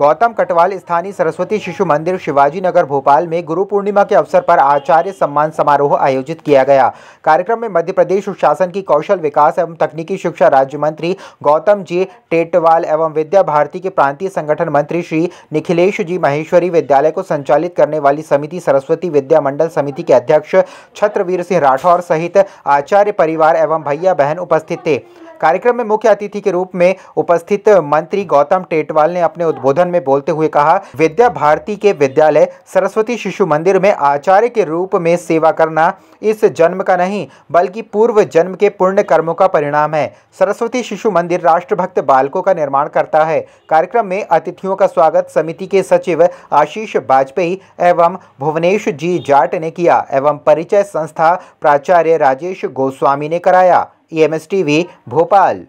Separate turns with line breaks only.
गौतम कटवाल स्थानीय सरस्वती शिशु मंदिर शिवाजी नगर भोपाल में गुरु पूर्णिमा के अवसर पर आचार्य सम्मान समारोह आयोजित किया गया कार्यक्रम में मध्य प्रदेश शासन की कौशल विकास एवं तकनीकी शिक्षा राज्य मंत्री गौतम जी टेटवाल एवं विद्या भारती के प्रांतीय संगठन मंत्री श्री निखिलेश जी महेश्वरी विद्यालय को संचालित करने वाली समिति सरस्वती विद्या मंडल समिति के अध्यक्ष छत्रवीर सिंह राठौर सहित आचार्य परिवार एवं भैया बहन उपस्थित थे कार्यक्रम में मुख्य अतिथि के रूप में उपस्थित मंत्री गौतम टेटवाल ने अपने उद्बोधन में बोलते हुए कहा विद्या भारती के विद्यालय सरस्वती शिशु मंदिर में आचार्य के रूप में सेवा करना इस जन्म का नहीं बल्कि पूर्व जन्म के पुण्य कर्मों का परिणाम है सरस्वती शिशु मंदिर राष्ट्रभक्त बालकों का निर्माण करता है कार्यक्रम में अतिथियों का स्वागत समिति के सचिव आशीष वाजपेयी एवं भुवनेश जी जाट ने किया एवं परिचय संस्था प्राचार्य राजेश गोस्वामी ने कराया E M S T V Bhopal